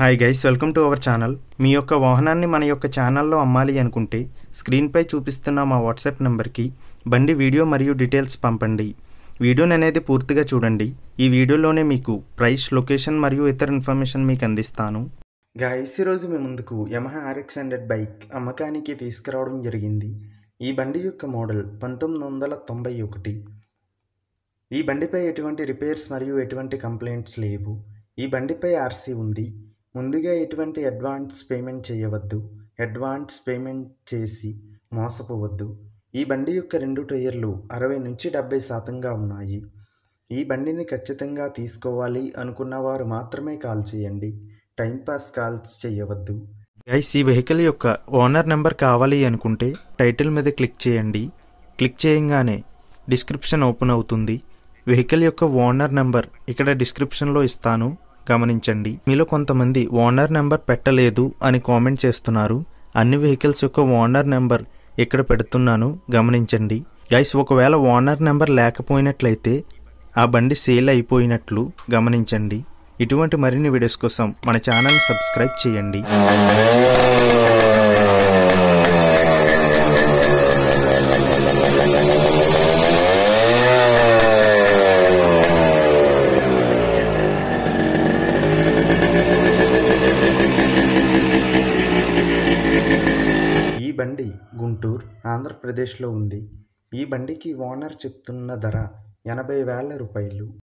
hi guys welcome to our channel మీ యొక్క వాహనాన్ని మన యొక్క ఛానల్లో అమ్మాలి అనుకుంటే స్క్రీన్పై చూపిస్తున్న మా వాట్సాప్ నెంబర్కి బండి వీడియో మరియు డీటెయిల్స్ పంపండి వీడియోని అనేది పూర్తిగా చూడండి ఈ వీడియోలోనే మీకు ప్రైస్ లొకేషన్ మరియు ఇతర ఇన్ఫర్మేషన్ మీకు అందిస్తాను గాయస్ ఈరోజు మీ ముందుకు యమహా ఆర్ఎక్స్ హండ్రెడ్ బైక్ అమ్మకానికి తీసుకురావడం జరిగింది ఈ బండి యొక్క మోడల్ పంతొమ్మిది వందల తొంభై ఒకటి ఈ బండిపై ఎటువంటి రిపేర్స్ మరియు ఎటువంటి కంప్లైంట్స్ లేవు ఈ బండిపై ఆర్సీ ఉంది ముందుగా ఎటువంటి అడ్వాన్స్ పేమెంట్ చేయవద్దు అడ్వాన్స్ పేమెంట్ చేసి మోసపోవద్దు ఈ బండి యొక్క రెండు టైర్లు అరవై నుంచి డెబ్బై శాతంగా ఉన్నాయి ఈ బండిని ఖచ్చితంగా తీసుకోవాలి అనుకున్న వారు మాత్రమే కాల్ చేయండి టైంపాస్ కాల్స్ చేయవద్దు గైస్ ఈ వెహికల్ యొక్క ఓనర్ నెంబర్ కావాలి అనుకుంటే టైటిల్ మీద క్లిక్ చేయండి క్లిక్ చేయంగానే డిస్క్రిప్షన్ ఓపెన్ అవుతుంది వెహికల్ యొక్క ఓనర్ నెంబర్ ఇక్కడ డిస్క్రిప్షన్లో ఇస్తాను గమనించండి మీలో కొంతమంది ఓనర్ నెంబర్ పెట్టలేదు అని కామెంట్ చేస్తున్నారు అన్ని వెహికల్స్ యొక్క ఓనర్ నెంబర్ ఇక్కడ పెడుతున్నాను గమనించండి గైస్ ఒకవేళ ఓనర్ నెంబర్ లేకపోయినట్లయితే ఆ బండి సేల్ అయిపోయినట్లు గమనించండి ఇటువంటి మరిన్ని వీడియోస్ కోసం మన ఛానల్ సబ్స్క్రైబ్ చేయండి బండి గుంటూరు ఆంధ్రప్రదేశ్లో ఉంది ఈ బండికి ఓనర్ చెప్తున్న ధర ఎనభై వేల రూపాయలు